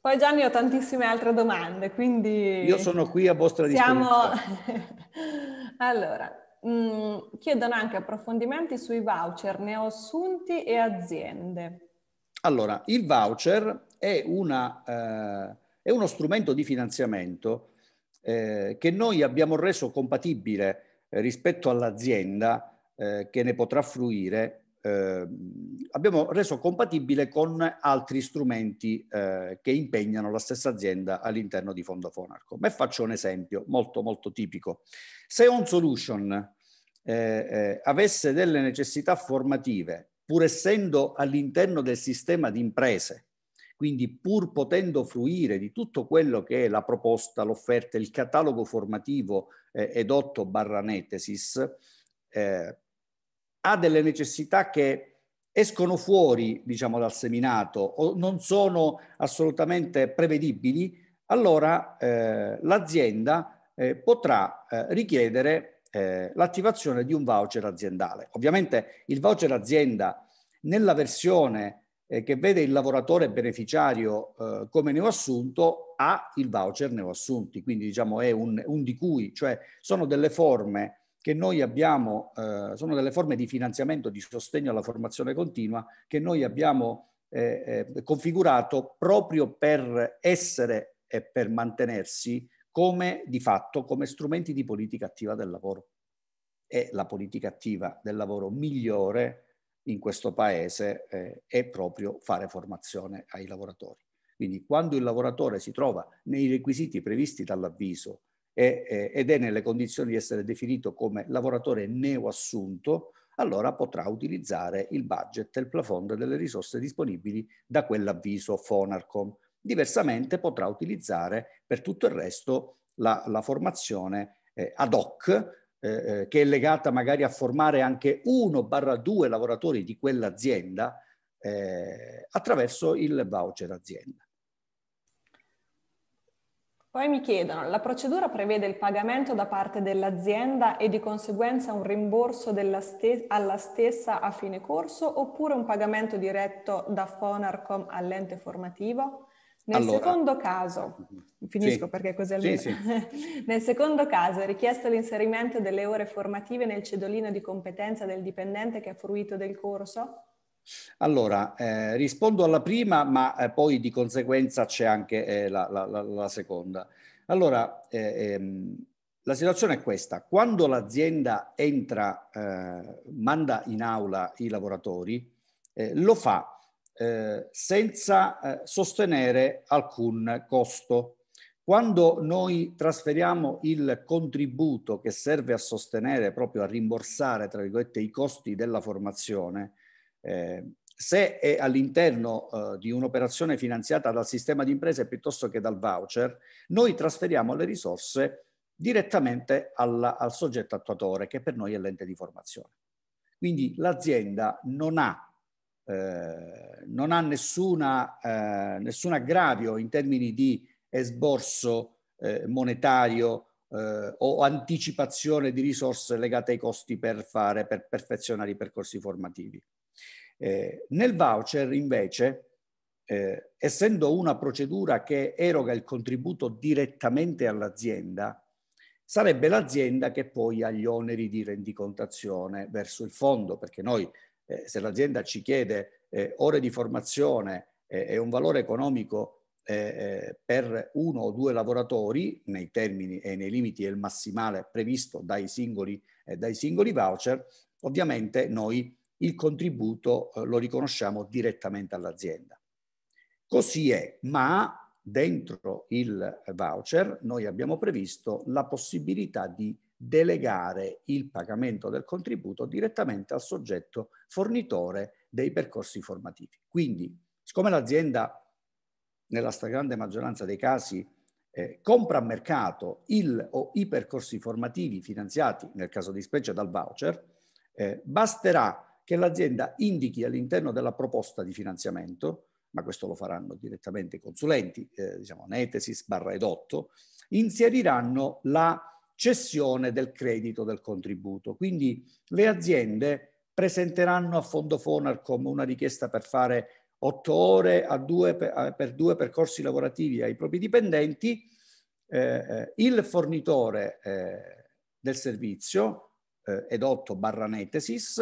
Speaker 1: Poi Gianni ho tantissime altre domande, quindi... Io sono
Speaker 3: qui a vostra siamo...
Speaker 1: disposizione. [laughs] allora, mh, mm, chiedono anche approfondimenti sui voucher neoassunti e aziende.
Speaker 3: Allora, il voucher è, una, eh, è uno strumento di finanziamento eh, che noi abbiamo reso compatibile eh, rispetto all'azienda eh, che ne potrà fruire, eh, abbiamo reso compatibile con altri strumenti che impegnano la stessa azienda all'interno di Fondo Fonarco. Ma faccio un esempio molto molto tipico. Se On Solution avesse delle necessità formative pur essendo all'interno del sistema di imprese quindi pur potendo fruire di tutto quello che è la proposta, l'offerta, il catalogo formativo eh, edotto barra Netesis, eh, ha delle necessità che escono fuori, diciamo, dal seminato o non sono assolutamente prevedibili, allora eh, l'azienda eh, potrà eh, richiedere eh, l'attivazione di un voucher aziendale. Ovviamente il voucher azienda nella versione eh, che vede il lavoratore beneficiario eh, come neoassunto ha il voucher neoassunti, quindi diciamo è un, un di cui, cioè sono delle forme che noi abbiamo, eh, sono delle forme di finanziamento, di sostegno alla formazione continua che noi abbiamo eh, eh configurato proprio per essere e per mantenersi come di fatto, come strumenti di politica attiva del lavoro. E la politica attiva del lavoro migliore in questo paese eh, è proprio fare formazione ai lavoratori. Quindi quando il lavoratore si trova nei requisiti previsti dall'avviso eh, ed è nelle condizioni di essere definito come lavoratore neoassunto, allora potrà utilizzare il budget il plafond delle risorse disponibili da quell'avviso Fonarcom. Diversamente potrà utilizzare per tutto il resto la, la formazione eh, ad hoc eh, eh, che è legata magari a formare anche uno barra due lavoratori di quell'azienda eh, attraverso il voucher azienda.
Speaker 1: Poi mi chiedono, la procedura prevede il pagamento da parte dell'azienda e di conseguenza un rimborso ste alla stessa a fine corso oppure un pagamento diretto da Fonarcom all'ente formativo? Nel allora, secondo caso,
Speaker 4: finisco sì, perché
Speaker 1: così almeno. Sì, sì. [laughs] Nel secondo caso è richiesto l'inserimento delle ore formative nel cedolino di competenza del dipendente che ha fruito del corso?
Speaker 3: Allora, eh, rispondo alla prima, ma eh, poi di conseguenza c'è anche eh, la, la, la, la, seconda. Allora, eh, ehm, la situazione è questa. Quando l'azienda entra, eh, manda in aula i lavoratori, eh, lo fa eh, senza eh, sostenere alcun costo. Quando noi trasferiamo il contributo che serve a sostenere, proprio a rimborsare, tra virgolette, i costi della formazione, eh, se è all'interno eh, di un'operazione finanziata dal sistema di imprese piuttosto che dal voucher, noi trasferiamo le risorse direttamente alla, al soggetto attuatore, che per noi è l'ente di formazione. Quindi l'azienda non ha eh, non ha nessuna, eh, nessun aggravio in termini di esborso eh, monetario eh, o anticipazione di risorse legate ai costi per fare, per perfezionare i percorsi formativi. Eh, nel voucher invece, essendo una procedura che eroga il contributo direttamente all'azienda, sarebbe l'azienda che poi ha gli oneri di rendicontazione verso il fondo, perché noi eh, se l'azienda ci chiede eh, ore di formazione e eh, un valore economico eh, eh, per uno o due lavoratori, nei termini e nei limiti del massimale previsto dai singoli, dai singoli voucher, ovviamente noi il contributo lo riconosciamo direttamente all'azienda. Così è, ma dentro il voucher noi abbiamo previsto la possibilità di delegare il pagamento del contributo direttamente al soggetto fornitore dei percorsi formativi. Quindi, siccome l'azienda nella stragrande maggioranza dei casi eh, compra a mercato il o i percorsi formativi finanziati, nel caso di specie, dal voucher, eh, basterà che l'azienda indichi all'interno della proposta di finanziamento, ma questo lo faranno direttamente i consulenti, eh, diciamo Netesis barra Edotto, inseriranno la cessione del credito del contributo. Quindi le aziende presenteranno a Fondo Fonar come una richiesta per fare otto ore due, per due percorsi lavorativi ai propri dipendenti, eh, eh, il fornitore eh, del servizio, eh, edotto barra netesis,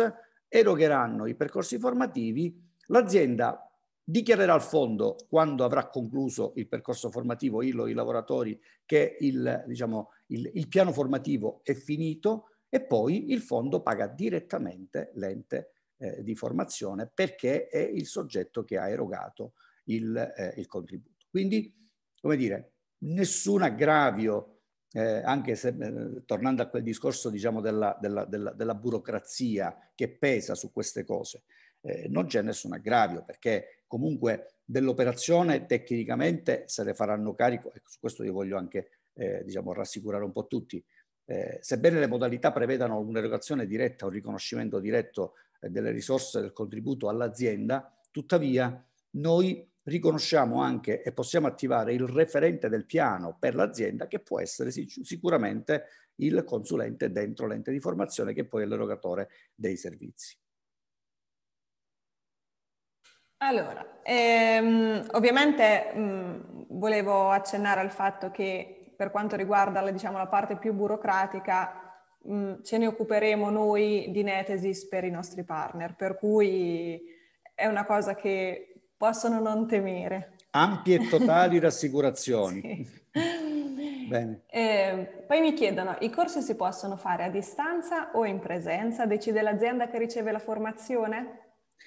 Speaker 3: erogheranno i percorsi formativi, l'azienda dichiarerà al fondo, quando avrà concluso il percorso formativo ILO, i lavoratori, che il, diciamo, il, il piano formativo è finito e poi il fondo paga direttamente l'ente eh, di formazione perché è il soggetto che ha erogato il, eh, il contributo. Quindi, come dire, nessun aggravio, eh, anche se eh, tornando a quel discorso diciamo, della, della, della, della burocrazia che pesa su queste cose, eh, non c'è nessun aggravio perché comunque dell'operazione tecnicamente se ne faranno carico e su questo io voglio anche eh, diciamo, rassicurare un po' tutti. Eh, sebbene le modalità prevedano un'erogazione diretta, un riconoscimento diretto eh, delle risorse del contributo all'azienda, tuttavia noi riconosciamo anche e possiamo attivare il referente del piano per l'azienda che può essere sic sicuramente il consulente dentro l'ente di formazione che poi è l'erogatore dei servizi.
Speaker 1: Allora, ehm, ovviamente mh, volevo accennare al fatto che per quanto riguarda la, diciamo, la parte più burocratica, mh, ce ne occuperemo noi di Netesis per i nostri partner, per cui è una cosa che possono non temere.
Speaker 3: Ampie e totali [laughs] rassicurazioni. [laughs]
Speaker 1: Eh, poi mi chiedono, i corsi si possono fare a distanza o in presenza? Decide l'azienda che riceve la formazione?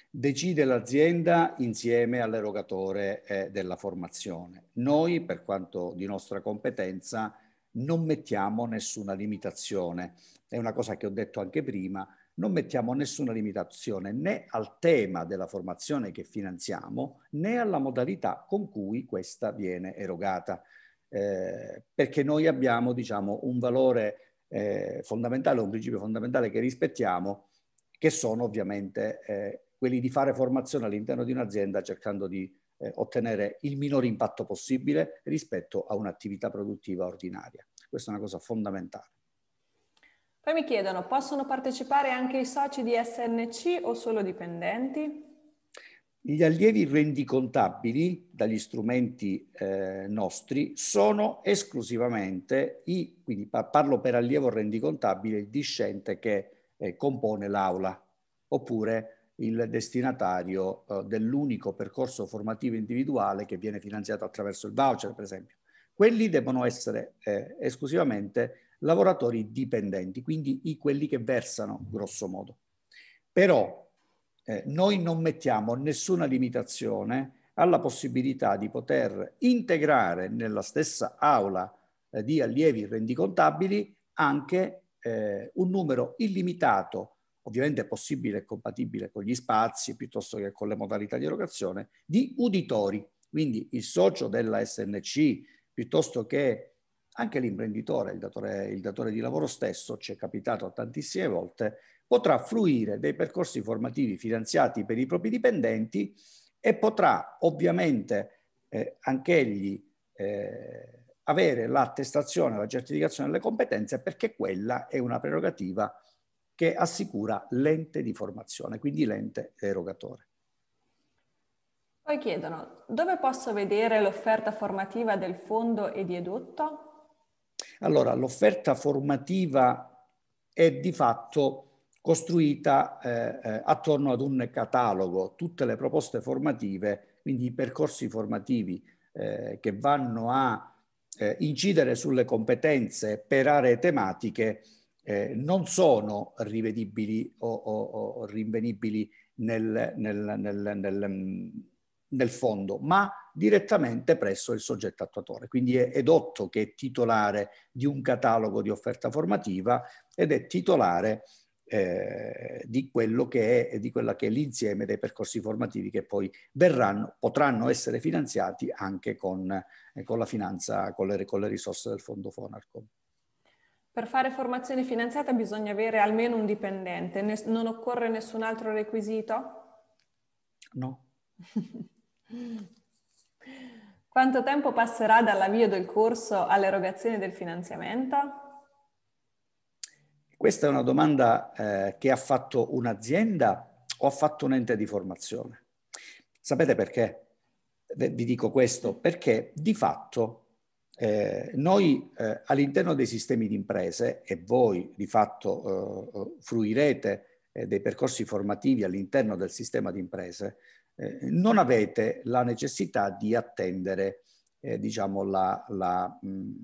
Speaker 3: decide l'azienda insieme all'erogatore eh, della formazione. Noi, per quanto di nostra competenza, non mettiamo nessuna limitazione. È una cosa che ho detto anche prima, non mettiamo nessuna limitazione né al tema della formazione che finanziamo né alla modalità con cui questa viene erogata, eh, perché noi abbiamo diciamo, un valore eh, fondamentale, un principio fondamentale che rispettiamo, che sono ovviamente eh, quelli di fare formazione all'interno di un'azienda cercando di eh, ottenere il minor impatto possibile rispetto a un'attività produttiva ordinaria. Questa è una cosa fondamentale.
Speaker 1: Poi mi chiedono, possono partecipare anche i soci di SNC o solo dipendenti?
Speaker 3: Gli allievi rendicontabili dagli strumenti eh, nostri sono esclusivamente i, quindi parlo per allievo rendicontabile, il discente che eh, compone l'aula, oppure il destinatario eh, dell'unico percorso formativo individuale che viene finanziato attraverso il voucher, per esempio. Quelli devono essere eh, esclusivamente lavoratori dipendenti, quindi i, quelli che versano, grosso modo. Però eh, noi non mettiamo nessuna limitazione alla possibilità di poter integrare nella stessa aula eh, di allievi rendicontabili anche eh, un numero illimitato ovviamente è possibile e compatibile con gli spazi piuttosto che con le modalità di erogazione, di uditori. Quindi il socio della SNC piuttosto che anche l'imprenditore, il datore, il datore di lavoro stesso, ci è capitato tantissime volte, potrà fruire dei percorsi formativi finanziati per i propri dipendenti e potrà ovviamente eh, egli eh, avere l'attestazione, la certificazione delle competenze perché quella è una prerogativa che assicura l'ente di formazione, quindi l'ente erogatore.
Speaker 1: Poi chiedono, dove posso vedere l'offerta formativa del fondo e di edotto?
Speaker 3: Allora, l'offerta formativa è di fatto costruita eh, eh, attorno ad un catalogo, tutte le proposte formative, quindi i percorsi formativi eh, che vanno a eh, incidere sulle competenze per aree tematiche, eh, non sono rivedibili o, o, o rinvenibili nel, nel, nel, mm, nel, fondo, ma direttamente presso il soggetto attuatore. Quindi è, è Dotto che è titolare di un catalogo di offerta formativa ed è titolare eh, di, quello che è, di quella che è l'insieme dei percorsi formativi che poi verranno, potranno essere finanziati anche con, eh, con la finanza, con le, con le risorse del fondo Fonarcom.
Speaker 1: Per fare formazione finanziata bisogna avere almeno un dipendente, ne- non occorre nessun altro requisito?
Speaker 3: No. [laughs]
Speaker 1: Quanto tempo passerà dall'avvio del corso all'erogazione del finanziamento?
Speaker 3: Questa è una domanda eh, che ha fatto un'azienda o ha fatto un ente di formazione. Sapete perché? Vi dico questo perché di fatto eh, noi eh, all'interno dei sistemi di imprese e voi di fatto eh, eh, fruirete eh, dei percorsi formativi all'interno del sistema di imprese, non avete la necessità di attendere diciamo la, la, mh, mm,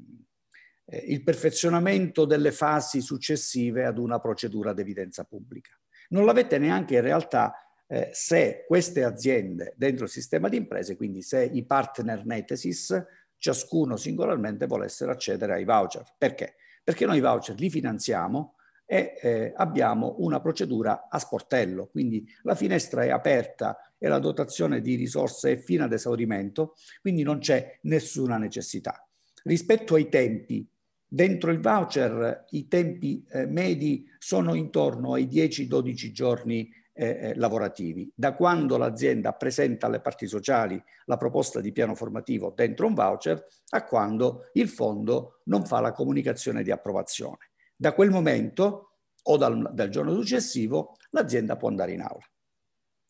Speaker 3: il perfezionamento delle fasi successive ad una procedura d'evidenza pubblica. Non l'avete neanche in realtà eh, se queste aziende dentro il sistema di imprese, quindi se i partner Netesis ciascuno singolarmente volessero accedere ai voucher. Perché? Perché noi i voucher li finanziamo e eh, abbiamo una procedura a sportello, quindi la finestra è aperta e la dotazione di risorse è fino ad esaurimento, quindi non c'è nessuna necessità. Rispetto ai tempi, dentro il voucher i tempi eh, medi sono intorno ai 10-12 giorni eh, eh, lavorativi. Da quando l'azienda presenta alle parti sociali la proposta di piano formativo dentro un voucher a quando il fondo non fa la comunicazione di approvazione. Da quel momento o dal, dal giorno successivo l'azienda può andare in aula.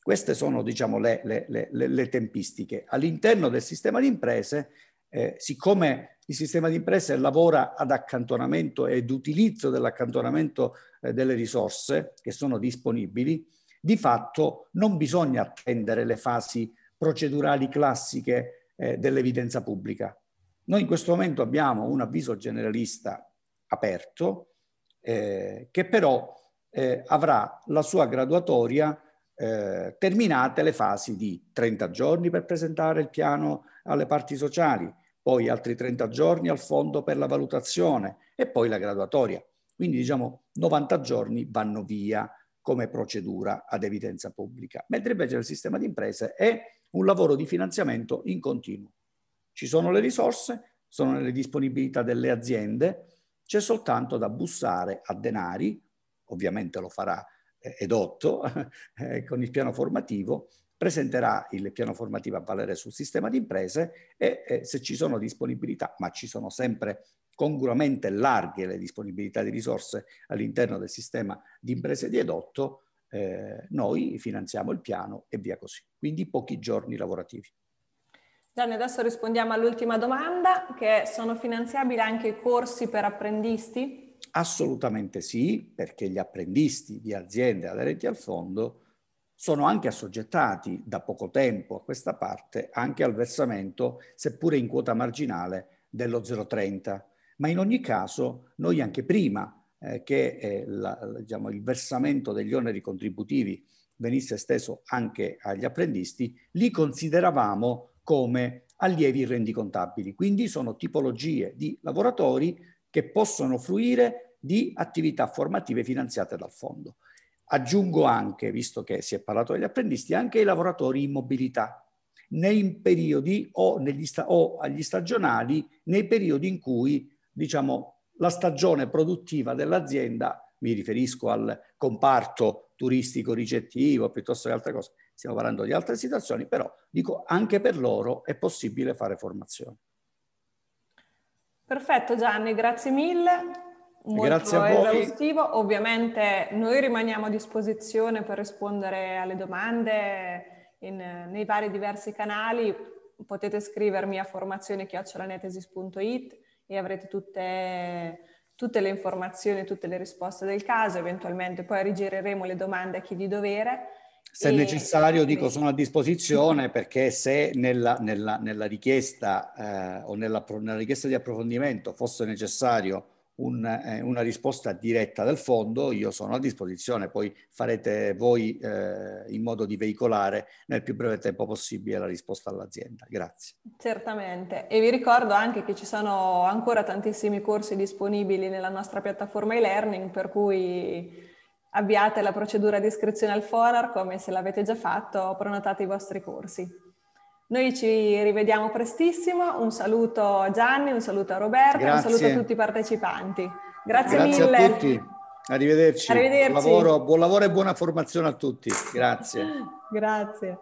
Speaker 3: Queste sono diciamo, le, le, le, le tempistiche. All'interno del sistema di imprese, eh, siccome il sistema di imprese lavora ad accantonamento ed utilizzo dell'accantonamento eh, delle risorse che sono disponibili, di fatto non bisogna attendere le fasi procedurali classiche eh, dell'evidenza pubblica. Noi in questo momento abbiamo un avviso generalista aperto eh, che però eh, avrà la sua graduatoria eh, terminate le fasi di 30 giorni per presentare il piano alle parti sociali, poi altri 30 giorni al fondo per la valutazione e poi la graduatoria. Quindi diciamo 90 giorni vanno via come procedura ad evidenza pubblica, mentre invece il sistema di imprese è un lavoro di finanziamento in continuo. Ci sono le risorse, sono nelle disponibilità delle aziende, c'è soltanto da bussare a denari, ovviamente lo farà eh, Edotto [laughs] eh, con il piano formativo, presenterà il piano formativo a valere sul sistema di imprese e eh, se ci sono disponibilità, ma ci sono sempre congruamente larghe le disponibilità di risorse all'interno del sistema di imprese di edotto, eh, noi finanziamo il piano e via così. Quindi pochi giorni lavorativi.
Speaker 1: Gianni, adesso rispondiamo all'ultima domanda, che è, sono finanziabili anche i corsi per apprendisti?
Speaker 3: Assolutamente sì, perché gli apprendisti di aziende aderenti al fondo sono anche assoggettati da poco tempo a questa parte anche al versamento, seppure in quota marginale, dello 030 ma in ogni caso noi anche prima eh, che eh, la, diciamo, il versamento degli oneri contributivi venisse esteso anche agli apprendisti, li consideravamo come allievi rendicontabili, quindi sono tipologie di lavoratori che possono fruire di attività formative finanziate dal fondo. Aggiungo anche, visto che si è parlato degli apprendisti, anche i lavoratori in mobilità, nei periodi o, negli sta o agli stagionali, nei periodi in cui diciamo, la stagione produttiva dell'azienda, mi riferisco al comparto turistico ricettivo piuttosto che altre cose, stiamo parlando di altre situazioni, però dico anche per loro è possibile fare formazione.
Speaker 1: Perfetto Gianni, grazie mille.
Speaker 3: Molto grazie a voi.
Speaker 1: Ovviamente noi rimaniamo a disposizione per rispondere alle domande in, nei vari diversi canali. Potete scrivermi a formazionechiocciolanetesis.it e avrete tutte, tutte le informazioni, tutte le risposte del caso, eventualmente poi rigireremo le domande a chi di dovere.
Speaker 3: Se e... necessario, dico, sono a disposizione perché se nella, nella, nella richiesta eh, o nella, nella richiesta di approfondimento fosse necessario un, eh, una risposta diretta dal fondo, io sono a disposizione, poi farete voi eh, in modo di veicolare nel più breve tempo possibile la risposta all'azienda. Grazie.
Speaker 1: Certamente e vi ricordo anche che ci sono ancora tantissimi corsi disponibili nella nostra piattaforma e-learning per cui avviate la procedura di iscrizione al FONAR come se l'avete già fatto, prenotate i vostri corsi. Noi ci rivediamo prestissimo, un saluto a Gianni, un saluto a Roberto, Grazie. un saluto a tutti i partecipanti. Grazie, Grazie mille. a tutti,
Speaker 3: arrivederci. arrivederci. Buon, lavoro, buon lavoro e buona formazione a tutti. Grazie.
Speaker 1: Grazie.